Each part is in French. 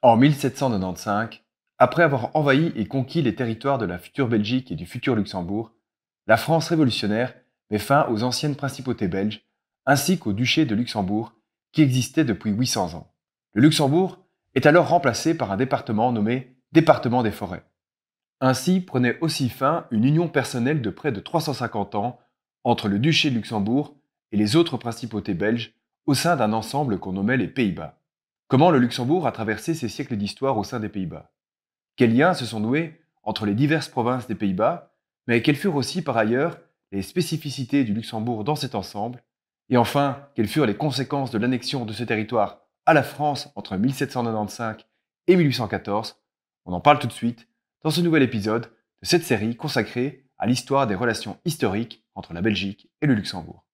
En 1795, après avoir envahi et conquis les territoires de la future Belgique et du futur Luxembourg, la France révolutionnaire met fin aux anciennes principautés belges ainsi qu'au duché de Luxembourg qui existait depuis 800 ans. Le Luxembourg est alors remplacé par un département nommé département des forêts. Ainsi prenait aussi fin une union personnelle de près de 350 ans entre le duché de Luxembourg et les autres principautés belges au sein d'un ensemble qu'on nommait les Pays-Bas. Comment le Luxembourg a traversé ces siècles d'histoire au sein des Pays-Bas Quels liens se sont noués entre les diverses provinces des Pays-Bas, mais quelles furent aussi par ailleurs les spécificités du Luxembourg dans cet ensemble Et enfin, quelles furent les conséquences de l'annexion de ce territoire à la France entre 1795 et 1814 On en parle tout de suite dans ce nouvel épisode de cette série consacrée à l'histoire des relations historiques entre la Belgique et le Luxembourg.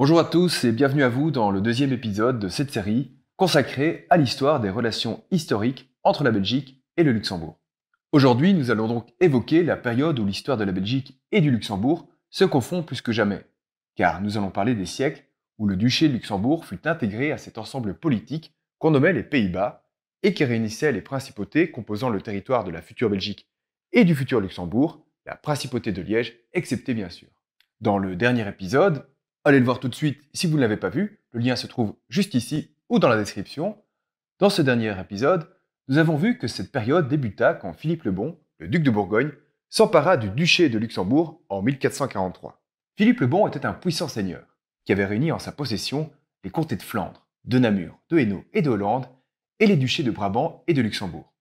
Bonjour à tous et bienvenue à vous dans le deuxième épisode de cette série consacrée à l'histoire des relations historiques entre la Belgique et le Luxembourg. Aujourd'hui, nous allons donc évoquer la période où l'histoire de la Belgique et du Luxembourg se confond plus que jamais, car nous allons parler des siècles où le duché de Luxembourg fut intégré à cet ensemble politique qu'on nommait les Pays-Bas et qui réunissait les principautés composant le territoire de la future Belgique et du futur Luxembourg, la principauté de Liège, excepté bien sûr. Dans le dernier épisode, allez le voir tout de suite si vous ne l'avez pas vu, le lien se trouve juste ici ou dans la description. Dans ce dernier épisode, nous avons vu que cette période débuta quand Philippe le Bon, le duc de Bourgogne, s'empara du duché de Luxembourg en 1443. Philippe le Bon était un puissant seigneur qui avait réuni en sa possession les comtés de Flandre, de Namur, de Hainaut et de Hollande et les duchés de Brabant et de Luxembourg.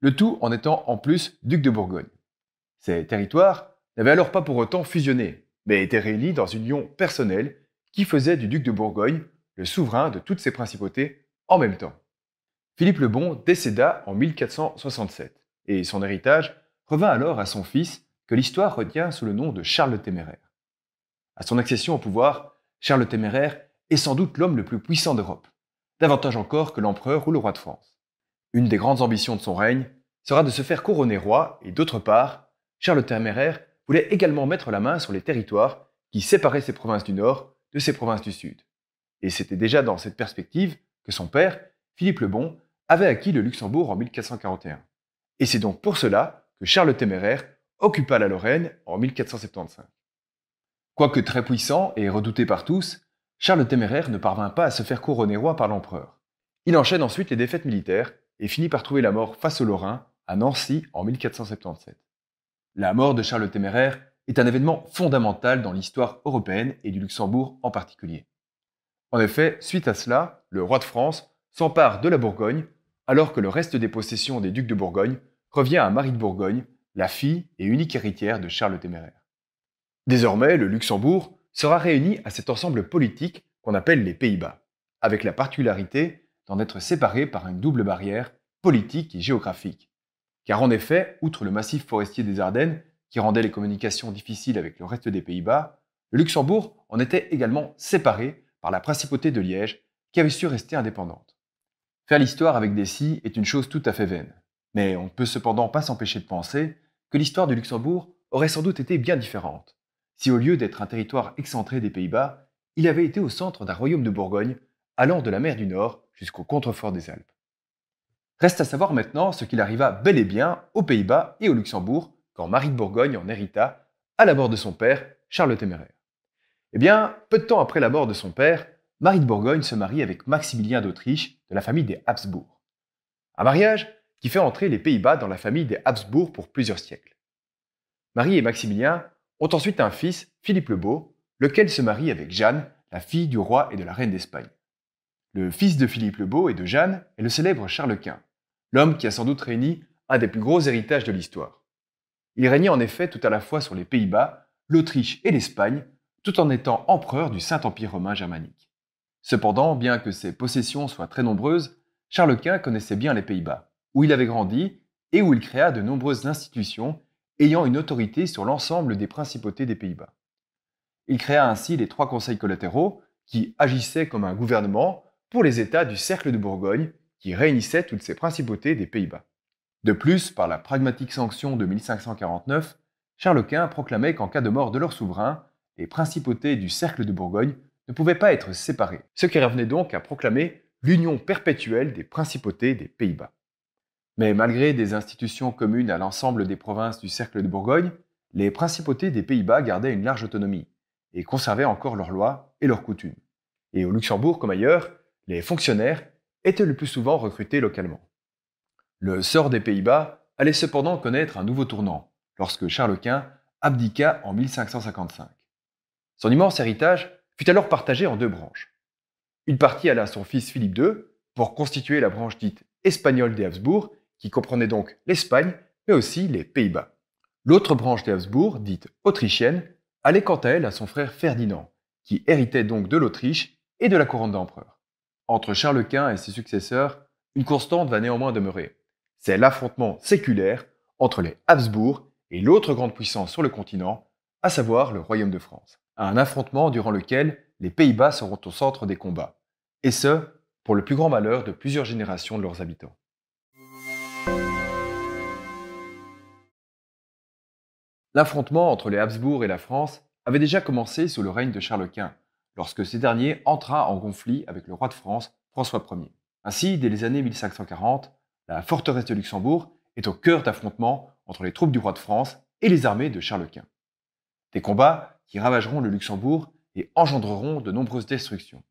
Le tout en étant en plus duc de Bourgogne. Ces territoires n'avaient alors pas pour autant fusionné mais était dans une union personnelle qui faisait du duc de Bourgogne le souverain de toutes ses principautés en même temps. Philippe le Bon décéda en 1467 et son héritage revint alors à son fils que l'histoire retient sous le nom de Charles le Téméraire. À son accession au pouvoir, Charles le Téméraire est sans doute l'homme le plus puissant d'Europe, davantage encore que l'empereur ou le roi de France. Une des grandes ambitions de son règne sera de se faire couronner roi et d'autre part, Charles le Téméraire voulait également mettre la main sur les territoires qui séparaient ses provinces du Nord de ses provinces du Sud. Et c'était déjà dans cette perspective que son père, Philippe le Bon, avait acquis le Luxembourg en 1441. Et c'est donc pour cela que Charles le Téméraire occupa la Lorraine en 1475. Quoique très puissant et redouté par tous, Charles le Téméraire ne parvint pas à se faire couronner roi par l'empereur. Il enchaîne ensuite les défaites militaires et finit par trouver la mort face aux Lorrains à Nancy en 1477. La mort de Charles Téméraire est un événement fondamental dans l'histoire européenne et du Luxembourg en particulier. En effet, suite à cela, le roi de France s'empare de la Bourgogne, alors que le reste des possessions des ducs de Bourgogne revient à Marie de Bourgogne, la fille et unique héritière de Charles Téméraire. Désormais, le Luxembourg sera réuni à cet ensemble politique qu'on appelle les Pays-Bas, avec la particularité d'en être séparé par une double barrière politique et géographique, car en effet, outre le massif forestier des Ardennes, qui rendait les communications difficiles avec le reste des Pays-Bas, le Luxembourg en était également séparé par la principauté de Liège, qui avait su rester indépendante. Faire l'histoire avec des si est une chose tout à fait vaine, mais on ne peut cependant pas s'empêcher de penser que l'histoire du Luxembourg aurait sans doute été bien différente, si au lieu d'être un territoire excentré des Pays-Bas, il avait été au centre d'un royaume de Bourgogne, allant de la mer du Nord jusqu'au contrefort des Alpes. Reste à savoir maintenant ce qu'il arriva bel et bien aux Pays-Bas et au Luxembourg quand Marie de Bourgogne en hérita à la mort de son père, Charles Téméraire. Eh bien, peu de temps après la mort de son père, Marie de Bourgogne se marie avec Maximilien d'Autriche de la famille des Habsbourg. Un mariage qui fait entrer les Pays-Bas dans la famille des Habsbourg pour plusieurs siècles. Marie et Maximilien ont ensuite un fils, Philippe le Beau, lequel se marie avec Jeanne, la fille du roi et de la reine d'Espagne. Le fils de Philippe le Beau et de Jeanne est le célèbre Charles Quint l'homme qui a sans doute réuni un des plus gros héritages de l'histoire. Il régnait en effet tout à la fois sur les Pays-Bas, l'Autriche et l'Espagne, tout en étant empereur du Saint-Empire romain germanique. Cependant, bien que ses possessions soient très nombreuses, Charles Quint connaissait bien les Pays-Bas, où il avait grandi et où il créa de nombreuses institutions ayant une autorité sur l'ensemble des principautés des Pays-Bas. Il créa ainsi les trois conseils collatéraux qui agissaient comme un gouvernement pour les États du Cercle de Bourgogne qui réunissait toutes ces principautés des Pays-Bas. De plus, par la pragmatique sanction de 1549, Charles Quint proclamait qu'en cas de mort de leur souverain, les principautés du cercle de Bourgogne ne pouvaient pas être séparées, ce qui revenait donc à proclamer l'union perpétuelle des principautés des Pays-Bas. Mais malgré des institutions communes à l'ensemble des provinces du cercle de Bourgogne, les principautés des Pays-Bas gardaient une large autonomie et conservaient encore leurs lois et leurs coutumes. Et au Luxembourg comme ailleurs, les fonctionnaires étaient le plus souvent recrutés localement. Le sort des Pays-Bas allait cependant connaître un nouveau tournant lorsque Charles Quint abdiqua en 1555. Son immense héritage fut alors partagé en deux branches. Une partie alla à son fils Philippe II pour constituer la branche dite espagnole des Habsbourg, qui comprenait donc l'Espagne, mais aussi les Pays-Bas. L'autre branche des Habsbourg, dite autrichienne, allait quant à elle à son frère Ferdinand, qui héritait donc de l'Autriche et de la couronne d'empereur. Entre Charles Quint et ses successeurs, une constante va néanmoins demeurer. C'est l'affrontement séculaire entre les Habsbourg et l'autre grande puissance sur le continent, à savoir le Royaume de France. Un affrontement durant lequel les Pays-Bas seront au centre des combats. Et ce, pour le plus grand malheur de plusieurs générations de leurs habitants. L'affrontement entre les Habsbourg et la France avait déjà commencé sous le règne de Charles Quint, lorsque ce dernier entra en conflit avec le roi de France, François Ier. Ainsi, dès les années 1540, la forteresse de Luxembourg est au cœur d'affrontements entre les troupes du roi de France et les armées de Charles Quint. Des combats qui ravageront le Luxembourg et engendreront de nombreuses destructions.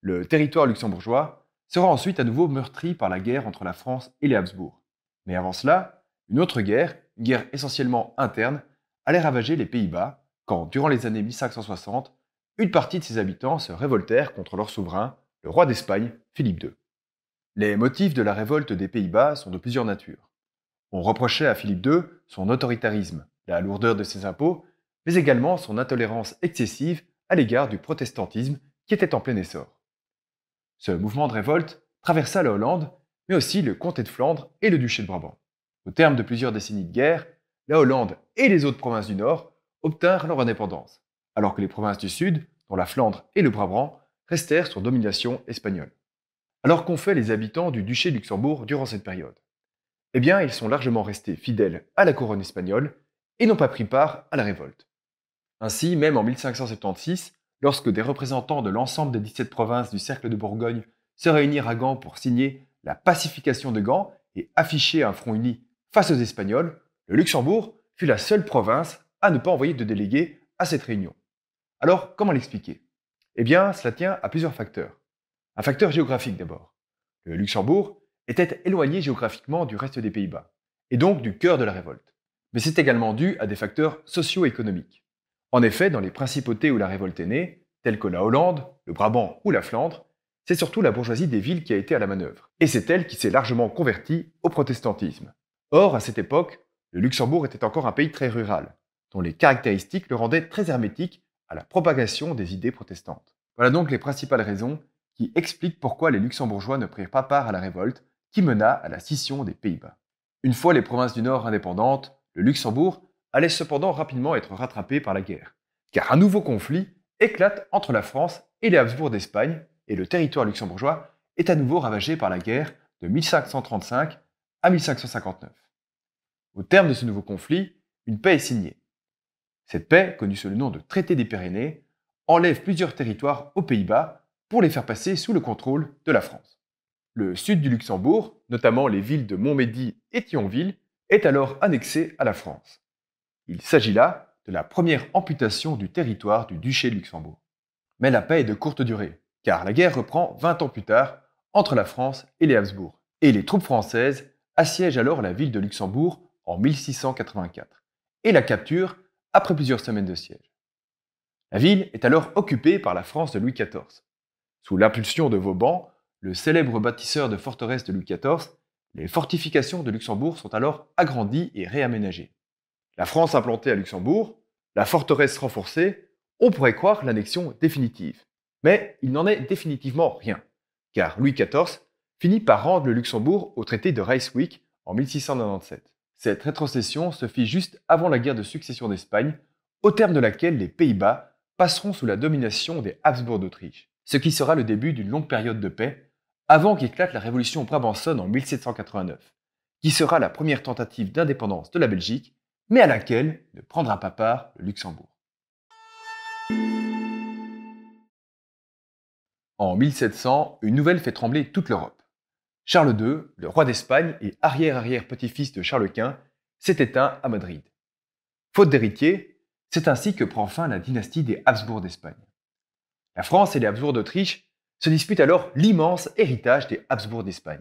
Le territoire luxembourgeois sera ensuite à nouveau meurtri par la guerre entre la France et les Habsbourg. Mais avant cela, une autre guerre, une guerre essentiellement interne, allait ravager les Pays-Bas quand, durant les années 1560, une partie de ses habitants se révoltèrent contre leur souverain, le roi d'Espagne, Philippe II. Les motifs de la révolte des Pays-Bas sont de plusieurs natures. On reprochait à Philippe II son autoritarisme, la lourdeur de ses impôts, mais également son intolérance excessive à l'égard du protestantisme qui était en plein essor. Ce mouvement de révolte traversa la Hollande, mais aussi le comté de Flandre et le duché de Brabant. Au terme de plusieurs décennies de guerre, la Hollande et les autres provinces du Nord obtinrent leur indépendance, alors que les provinces du Sud dont la Flandre et le Brabant restèrent sous domination espagnole. Alors qu'ont fait les habitants du duché de Luxembourg durant cette période Eh bien, ils sont largement restés fidèles à la couronne espagnole et n'ont pas pris part à la révolte. Ainsi, même en 1576, lorsque des représentants de l'ensemble des 17 provinces du cercle de Bourgogne se réunirent à Gand pour signer la pacification de Gand et afficher un front uni face aux Espagnols, le Luxembourg fut la seule province à ne pas envoyer de délégués à cette réunion. Alors, comment l'expliquer Eh bien, cela tient à plusieurs facteurs. Un facteur géographique d'abord. Le Luxembourg était éloigné géographiquement du reste des Pays-Bas, et donc du cœur de la révolte. Mais c'est également dû à des facteurs socio-économiques. En effet, dans les principautés où la révolte est née, telles que la Hollande, le Brabant ou la Flandre, c'est surtout la bourgeoisie des villes qui a été à la manœuvre, et c'est elle qui s'est largement convertie au protestantisme. Or, à cette époque, le Luxembourg était encore un pays très rural, dont les caractéristiques le rendaient très hermétique à la propagation des idées protestantes. Voilà donc les principales raisons qui expliquent pourquoi les Luxembourgeois ne prirent pas part à la révolte qui mena à la scission des Pays-Bas. Une fois les provinces du Nord indépendantes, le Luxembourg allait cependant rapidement être rattrapé par la guerre, car un nouveau conflit éclate entre la France et les Habsbourg d'Espagne, et le territoire luxembourgeois est à nouveau ravagé par la guerre de 1535 à 1559. Au terme de ce nouveau conflit, une paix est signée, cette paix, connue sous le nom de traité des Pyrénées, enlève plusieurs territoires aux Pays-Bas pour les faire passer sous le contrôle de la France. Le sud du Luxembourg, notamment les villes de Montmédy et Thionville, est alors annexé à la France. Il s'agit là de la première amputation du territoire du duché de Luxembourg. Mais la paix est de courte durée, car la guerre reprend 20 ans plus tard entre la France et les Habsbourg, et les troupes françaises assiègent alors la ville de Luxembourg en 1684, et la capture après plusieurs semaines de siège. La ville est alors occupée par la France de Louis XIV. Sous l'impulsion de Vauban, le célèbre bâtisseur de forteresses de Louis XIV, les fortifications de Luxembourg sont alors agrandies et réaménagées. La France implantée à Luxembourg, la forteresse renforcée, on pourrait croire l'annexion définitive. Mais il n'en est définitivement rien, car Louis XIV finit par rendre le Luxembourg au traité de Ryswick en 1697. Cette rétrocession se fit juste avant la guerre de succession d'Espagne, au terme de laquelle les Pays-Bas passeront sous la domination des Habsbourg d'Autriche, ce qui sera le début d'une longue période de paix, avant qu'éclate la Révolution brabançonne en 1789, qui sera la première tentative d'indépendance de la Belgique, mais à laquelle ne prendra pas part le Luxembourg. En 1700, une nouvelle fait trembler toute l'Europe. Charles II, le roi d'Espagne et arrière-arrière-petit-fils de Charles Quint, s'est éteint à Madrid. Faute d'héritier, c'est ainsi que prend fin la dynastie des Habsbourg d'Espagne. La France et les Habsbourg d'Autriche se disputent alors l'immense héritage des Habsbourg d'Espagne.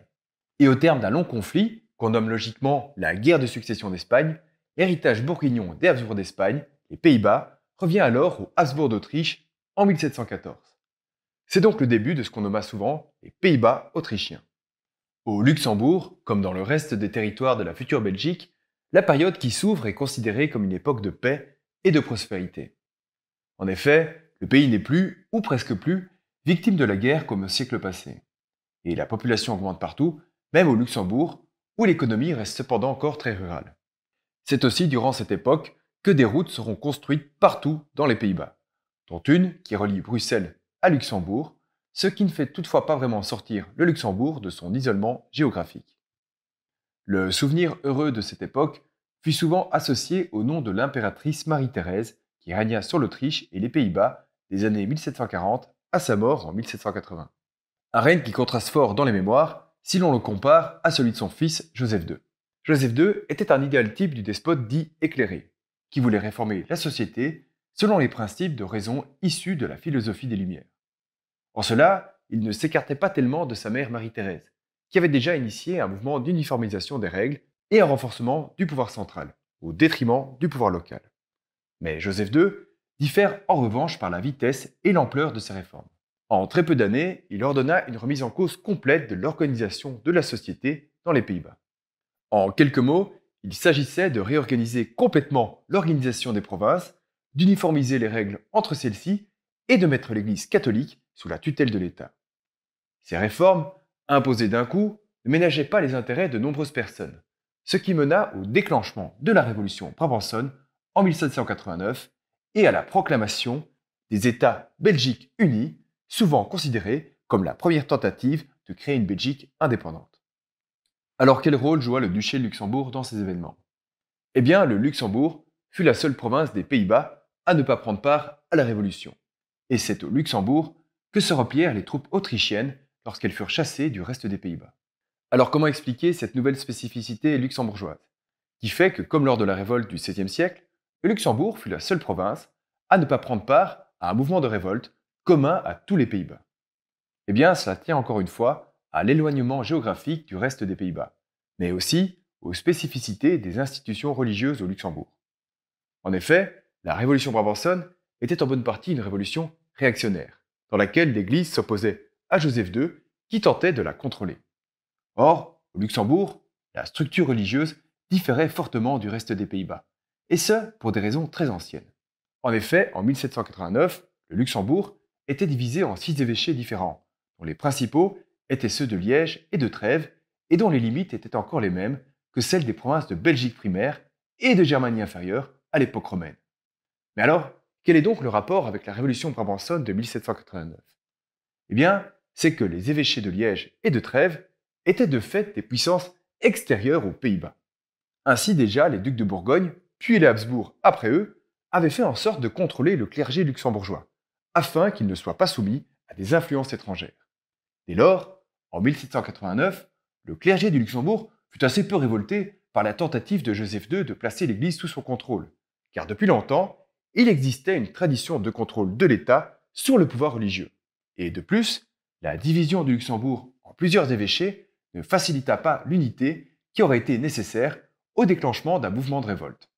Et au terme d'un long conflit, qu'on nomme logiquement la guerre de succession d'Espagne, l'héritage bourguignon des Habsbourg d'Espagne, les Pays-Bas, revient alors aux Habsbourg d'Autriche en 1714. C'est donc le début de ce qu'on nomma souvent les Pays-Bas autrichiens. Au Luxembourg, comme dans le reste des territoires de la future Belgique, la période qui s'ouvre est considérée comme une époque de paix et de prospérité. En effet, le pays n'est plus, ou presque plus, victime de la guerre comme au siècle passé. Et la population augmente partout, même au Luxembourg, où l'économie reste cependant encore très rurale. C'est aussi durant cette époque que des routes seront construites partout dans les Pays-Bas, dont une qui relie Bruxelles à Luxembourg, ce qui ne fait toutefois pas vraiment sortir le Luxembourg de son isolement géographique. Le souvenir heureux de cette époque fut souvent associé au nom de l'impératrice Marie-Thérèse qui régna sur l'Autriche et les Pays-Bas des années 1740 à sa mort en 1780. Un règne qui contraste fort dans les mémoires si l'on le compare à celui de son fils Joseph II. Joseph II était un idéal type du despote dit éclairé, qui voulait réformer la société selon les principes de raison issus de la philosophie des Lumières. En cela, il ne s'écartait pas tellement de sa mère Marie-Thérèse, qui avait déjà initié un mouvement d'uniformisation des règles et un renforcement du pouvoir central, au détriment du pouvoir local. Mais Joseph II diffère en revanche par la vitesse et l'ampleur de ses réformes. En très peu d'années, il ordonna une remise en cause complète de l'organisation de la société dans les Pays-Bas. En quelques mots, il s'agissait de réorganiser complètement l'organisation des provinces, d'uniformiser les règles entre celles-ci et de mettre l'Église catholique sous la tutelle de l'État. Ces réformes, imposées d'un coup, ne ménageaient pas les intérêts de nombreuses personnes, ce qui mena au déclenchement de la Révolution provençonne en 1789 et à la proclamation des États Belgiques unis, souvent considérés comme la première tentative de créer une Belgique indépendante. Alors quel rôle joua le duché de Luxembourg dans ces événements Eh bien, le Luxembourg fut la seule province des Pays-Bas à ne pas prendre part à la Révolution. Et c'est au Luxembourg que se replièrent les troupes autrichiennes lorsqu'elles furent chassées du reste des Pays-Bas. Alors comment expliquer cette nouvelle spécificité luxembourgeoise Qui fait que, comme lors de la révolte du VIIe siècle, le Luxembourg fut la seule province à ne pas prendre part à un mouvement de révolte commun à tous les Pays-Bas. Eh bien, cela tient encore une fois à l'éloignement géographique du reste des Pays-Bas, mais aussi aux spécificités des institutions religieuses au Luxembourg. En effet, la révolution brabançonne était en bonne partie une révolution réactionnaire dans laquelle l'Église s'opposait à Joseph II, qui tentait de la contrôler. Or, au Luxembourg, la structure religieuse différait fortement du reste des Pays-Bas, et ce pour des raisons très anciennes. En effet, en 1789, le Luxembourg était divisé en six évêchés différents, dont les principaux étaient ceux de Liège et de Trèves, et dont les limites étaient encore les mêmes que celles des provinces de Belgique primaire et de Germanie inférieure à l'époque romaine. Mais alors, quel est donc le rapport avec la Révolution brabançonne de 1789 Eh bien, c'est que les évêchés de Liège et de Trèves étaient de fait des puissances extérieures aux Pays-Bas. Ainsi déjà, les ducs de Bourgogne, puis les Habsbourg après eux, avaient fait en sorte de contrôler le clergé luxembourgeois, afin qu'il ne soit pas soumis à des influences étrangères. Dès lors, en 1789, le clergé du Luxembourg fut assez peu révolté par la tentative de Joseph II de placer l'Église sous son contrôle, car depuis longtemps, il existait une tradition de contrôle de l'État sur le pouvoir religieux. Et de plus, la division du Luxembourg en plusieurs évêchés ne facilita pas l'unité qui aurait été nécessaire au déclenchement d'un mouvement de révolte.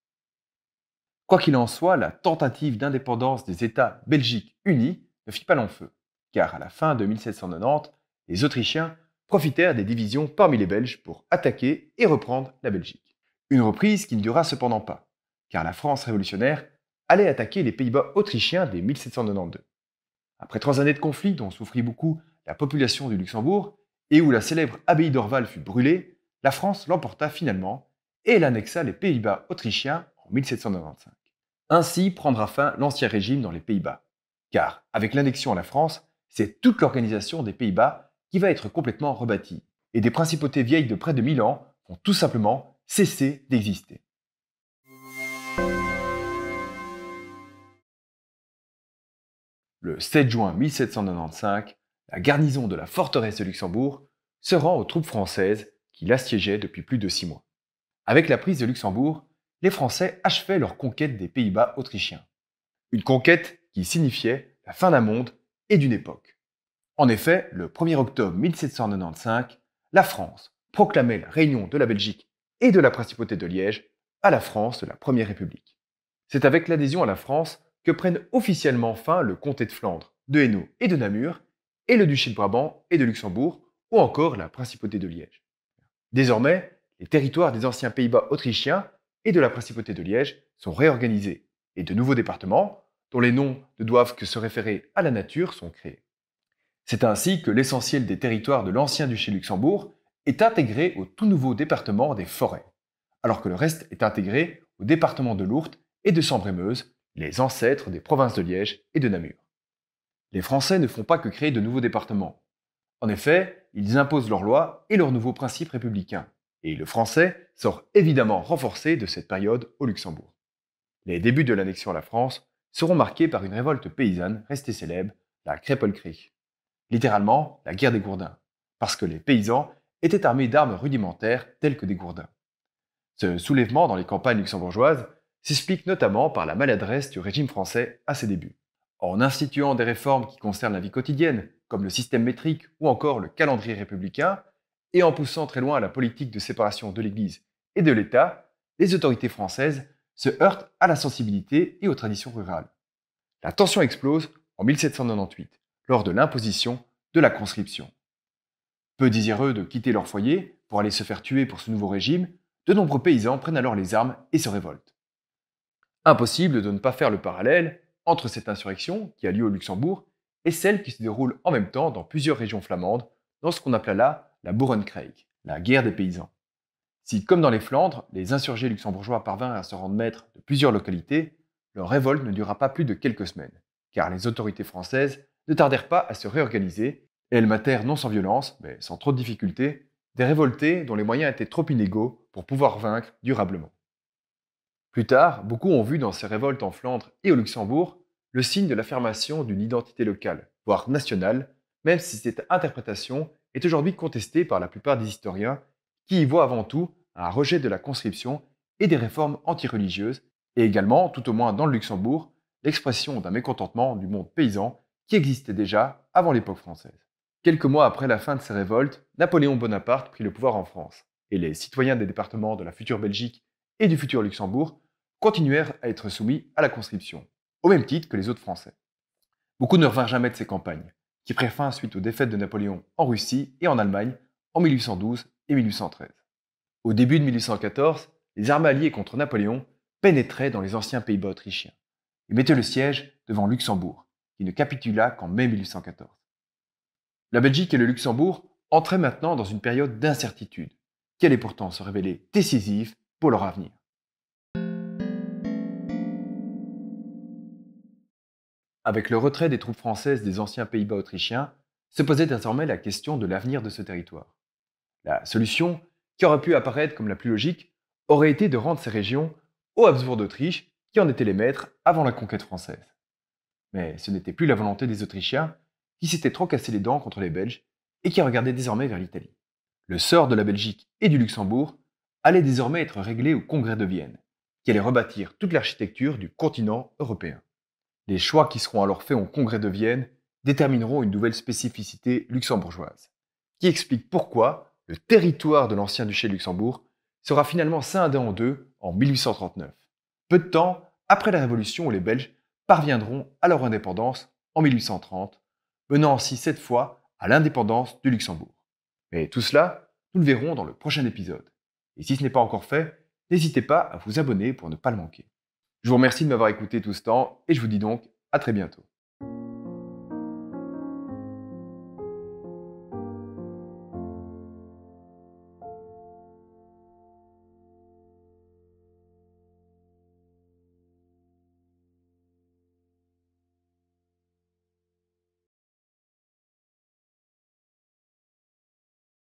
Quoi qu'il en soit, la tentative d'indépendance des États belgiques unis ne fit pas long feu, car à la fin de 1790, les Autrichiens profitèrent des divisions parmi les Belges pour attaquer et reprendre la Belgique. Une reprise qui ne dura cependant pas, car la France révolutionnaire allait attaquer les Pays-Bas autrichiens dès 1792. Après trois années de conflit dont souffrit beaucoup la population du Luxembourg et où la célèbre abbaye d'Orval fut brûlée, la France l'emporta finalement et elle annexa les Pays-Bas autrichiens en 1795. Ainsi prendra fin l'ancien régime dans les Pays-Bas. Car avec l'annexion à la France, c'est toute l'organisation des Pays-Bas qui va être complètement rebâtie. Et des principautés vieilles de près de 1000 ans vont tout simplement cesser d'exister. Le 7 juin 1795, la garnison de la forteresse de Luxembourg se rend aux troupes françaises qui l'assiégeaient depuis plus de six mois. Avec la prise de Luxembourg, les Français achevaient leur conquête des Pays-Bas autrichiens. Une conquête qui signifiait la fin d'un monde et d'une époque. En effet, le 1er octobre 1795, la France proclamait la réunion de la Belgique et de la Principauté de Liège à la France de la Première République. C'est avec l'adhésion à la France que prennent officiellement fin le comté de Flandre, de Hainaut et de Namur, et le duché de Brabant et de Luxembourg, ou encore la principauté de Liège. Désormais, les territoires des anciens Pays-Bas autrichiens et de la principauté de Liège sont réorganisés, et de nouveaux départements, dont les noms ne doivent que se référer à la nature, sont créés. C'est ainsi que l'essentiel des territoires de l'ancien duché de Luxembourg est intégré au tout nouveau département des forêts, alors que le reste est intégré au département de l'Ourthe et de Sambre-et-Meuse, les ancêtres des provinces de Liège et de Namur. Les Français ne font pas que créer de nouveaux départements. En effet, ils imposent leurs lois et leurs nouveaux principes républicains, et le français sort évidemment renforcé de cette période au Luxembourg. Les débuts de l'annexion à la France seront marqués par une révolte paysanne restée célèbre, la Crépole littéralement la guerre des Gourdins, parce que les paysans étaient armés d'armes rudimentaires telles que des gourdins. Ce soulèvement dans les campagnes luxembourgeoises s'explique notamment par la maladresse du régime français à ses débuts. En instituant des réformes qui concernent la vie quotidienne, comme le système métrique ou encore le calendrier républicain, et en poussant très loin la politique de séparation de l'Église et de l'État, les autorités françaises se heurtent à la sensibilité et aux traditions rurales. La tension explose en 1798, lors de l'imposition de la conscription. Peu désireux de quitter leur foyer pour aller se faire tuer pour ce nouveau régime, de nombreux paysans prennent alors les armes et se révoltent. Impossible de ne pas faire le parallèle entre cette insurrection qui a lieu au Luxembourg et celle qui se déroule en même temps dans plusieurs régions flamandes, dans ce qu'on appela là la Craig, la guerre des paysans. Si, comme dans les Flandres, les insurgés luxembourgeois parvinrent à se rendre maîtres de plusieurs localités, leur révolte ne dura pas plus de quelques semaines, car les autorités françaises ne tardèrent pas à se réorganiser et elles matèrent non sans violence, mais sans trop de difficultés, des révoltés dont les moyens étaient trop inégaux pour pouvoir vaincre durablement. Plus tard, beaucoup ont vu dans ces révoltes en Flandre et au Luxembourg le signe de l'affirmation d'une identité locale, voire nationale, même si cette interprétation est aujourd'hui contestée par la plupart des historiens qui y voient avant tout un rejet de la conscription et des réformes antireligieuses, et également, tout au moins dans le Luxembourg, l'expression d'un mécontentement du monde paysan qui existait déjà avant l'époque française. Quelques mois après la fin de ces révoltes, Napoléon Bonaparte prit le pouvoir en France, et les citoyens des départements de la future Belgique et du futur Luxembourg continuèrent à être soumis à la conscription, au même titre que les autres Français. Beaucoup ne revinrent jamais de ces campagnes, qui prirent fin suite aux défaites de Napoléon en Russie et en Allemagne en 1812 et 1813. Au début de 1814, les armées alliées contre Napoléon pénétraient dans les anciens Pays-Bas autrichiens et mettaient le siège devant Luxembourg, qui ne capitula qu'en mai 1814. La Belgique et le Luxembourg entraient maintenant dans une période d'incertitude, qui allait pourtant se révéler décisive pour leur avenir. Avec le retrait des troupes françaises des anciens Pays-Bas autrichiens, se posait désormais la question de l'avenir de ce territoire. La solution, qui aurait pu apparaître comme la plus logique, aurait été de rendre ces régions aux Habsbourg d'Autriche, qui en étaient les maîtres avant la conquête française. Mais ce n'était plus la volonté des Autrichiens, qui s'étaient trop cassé les dents contre les Belges et qui regardaient désormais vers l'Italie. Le sort de la Belgique et du Luxembourg allait désormais être réglé au Congrès de Vienne, qui allait rebâtir toute l'architecture du continent européen. Les choix qui seront alors faits au Congrès de Vienne détermineront une nouvelle spécificité luxembourgeoise, qui explique pourquoi le territoire de l'ancien duché de Luxembourg sera finalement scindé en deux en 1839, peu de temps après la Révolution où les Belges parviendront à leur indépendance en 1830, menant ainsi cette fois à l'indépendance du Luxembourg. Mais tout cela, nous le verrons dans le prochain épisode. Et si ce n'est pas encore fait, n'hésitez pas à vous abonner pour ne pas le manquer. Je vous remercie de m'avoir écouté tout ce temps et je vous dis donc à très bientôt.